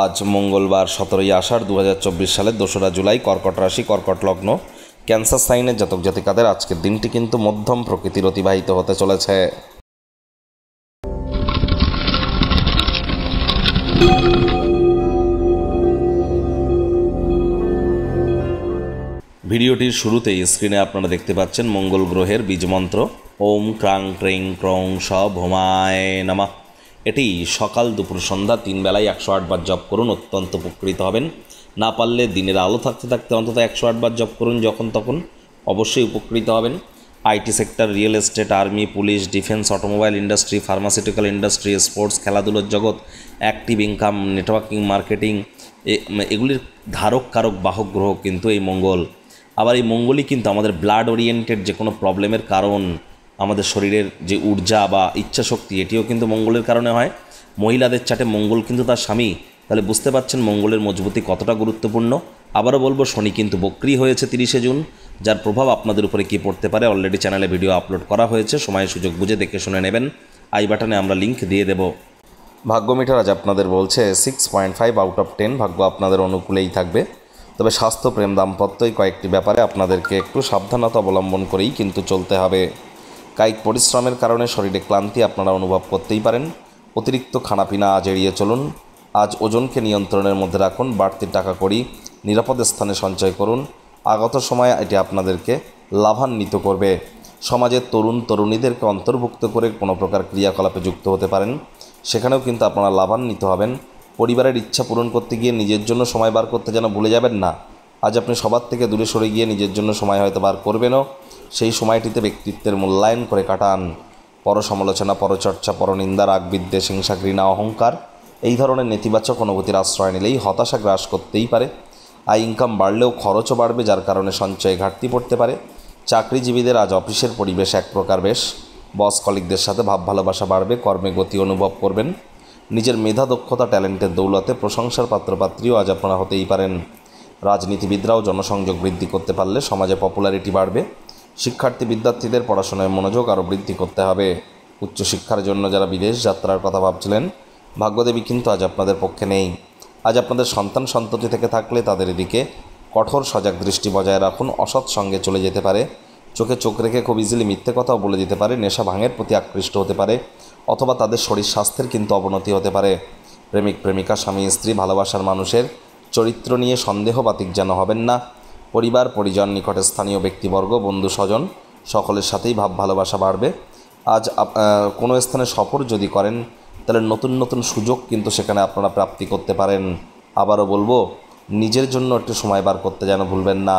আজ মঙ্গলবার সতেরোই আষাঢ় দু সালের দোসরা জুলাই কর্কট রাশি কর্কট লগ্ন ক্যান্সার সাইনের জাতক জাতিকাদের আজকের দিনটি কিন্তু মধ্যম প্রকৃতির অতিবাহিত হতে চলেছে ভিডিওটির শুরুতেই স্ক্রিনে আপনারা দেখতে পাচ্ছেন মঙ্গল গ্রহের বীজমন্ত্র ওম ক্রাং ক্রিং ক্রং সব হোমায় নামা এটি সকাল দুপুর সন্ধ্যা তিন বেলায় একশো আটবার জপ করুন অত্যন্ত উপকৃত হবেন না পারলে দিনের আলো থাকতে থাকতে অন্তত একশো আটবার জপ করুন যখন তখন অবশ্যই উপকৃত হবেন IT sector real estate army police defence automobile industry pharmaceutical industry sports খেলাধুলোর জগৎ অ্যাক্টিভ ইনকাম নেটওয়ার্কিং মার্কেটিং এগুলির ধারক কারক বাহক গ্রহ কিন্তু এই মঙ্গল আবার এই মঙ্গলই কিন্তু আমাদের ব্লাড ওরিয়েন্টেড যে কোনো প্রবলেমের কারণ আমাদের শরীরের যে ঊর্জা বা ইচ্ছা শক্তি এটিও কিন্তু মঙ্গলের কারণে হয় মহিলাদের চাটে মঙ্গল কিন্তু তার স্বামী তাহলে বুঝতে পারছেন মঙ্গলের মজবুতি কতটা গুরুত্বপূর্ণ আবারও বলবো শনি কিন্তু বক্রি হয়েছে তিরিশে জুন যার প্রভাব আপনাদের উপরে কী পড়তে পারে অলরেডি চ্যানেলে ভিডিও আপলোড করা হয়েছে সময় সুযোগ বুঝে দেখে শুনে নেবেন আই বাটনে আমরা লিঙ্ক দিয়ে দেব ভাগ্যমিটার আজ আপনাদের বলছে six point five out of ten ভাগ্য আপনাদের অনুকূলেই থাকবে তবে স্বাস্থ্য প্রেম দাম্পত্যই কয়েকটি ব্যাপারে আপনাদেরকে একটু সাবধানতা অবলম্বন করেই কিন্তু চলতে হবে কায়িক পরিশ্রমের কারণে শরীরে ক্লান্তি আপনারা অনুভব করতেই পারেন অতিরিক্ত খানাপিনা আজ এড়িয়ে চলুন আজ ওজনকে নিয়ন্ত্রণের মধ্যে রাখুন বাড়তি টাকা করি নিরাপদ স্থানে সঞ্চয় করুন আগত সময়ে এটি আপনাদেরকে লাভান্বিত করবে সমাজের তরুণ তরুণীদেরকে অন্তর্ভুক্ত করে কোনো প্রকার ক্রিয়াকলাপে যুক্ত হতে পারেন সেখানেও কিন্তু আপনারা লাভান্বিত হবেন পরিবারের ইচ্ছা পূরণ করতে গিয়ে নিজের জন্য সময় বার করতে যেন ভুলে যাবেন না আজ আপনি সবার থেকে দূরে সরে গিয়ে নিজের জন্য সময় হয়তো বার করবেনও সেই সময়টিতে ব্যক্তিত্বের মূল্যায়ন করে কাটান পর সমালোচনা পরচর্চা পরনিন্দা রাগ বিদ্বেষ হিংসা ঘৃণা অহংকার এই ধরনের নেতিবাচক অনুভূতির আশ্রয় নিলেই হতাশা গ্রাস করতেই পারে আর ইনকাম বাড়লেও খরচও বাড়বে যার কারণে সঞ্চয়ে ঘাটতি পড়তে পারে চাকরিজীবীদের আজ অফিসের পরিবেশ এক প্রকার বেশ বস কলিকদের সাথে ভাব ভালোবাসা বাড়বে কর্মে গতি অনুভব করবেন নিজের মেধা দক্ষতা ট্যালেন্টের দৌলতে প্রশংসার পাত্রপাত্রীও আজ আপনারা হতেই পারেন রাজনীতিবিদরাও জনসংযোগ বৃদ্ধি করতে পারলে সমাজে পপুলারিটি বাড়বে শিক্ষার্থী বিদ্যার্থীদের পড়াশোনায় মনোযোগ আরও বৃদ্ধি করতে হবে উচ্চশিক্ষার জন্য যারা বিদেশ যাত্রার কথা ভাবছিলেন ভাগ্যদেবী কিন্তু আজ আপনাদের পক্ষে নেই আজ আপনাদের সন্তান সন্ততি থেকে থাকলে তাদের দিকে কঠোর সজাগ দৃষ্টি বজায় রাখুন অসৎ সঙ্গে চলে যেতে পারে চোখে চোখ রেখে খুব ইজিলি মিথ্যে কথাও বলে দিতে পারে নেশা ভাঙের প্রতি আকৃষ্ট হতে পারে অথবা তাদের শরীর স্বাস্থ্যের কিন্তু অবনতি হতে পারে প্রেমিক প্রেমিকা স্বামী স্ত্রী ভালোবাসার মানুষের চরিত্র নিয়ে সন্দেহ বাতিক যেন হবেন না পরিবার পরিজন নিকটে স্থানীয় ব্যক্তিবর্গ বন্ধু স্বজন সকলের সাথেই ভাব ভালোবাসা বাড়বে আজ কোনো স্থানে সফর যদি করেন তাহলে নতুন নতুন সুযোগ কিন্তু সেখানে আপনারা প্রাপ্তি করতে পারেন আবারও বলবো নিজের জন্য একটু সময় বার করতে যেন ভুলবেন না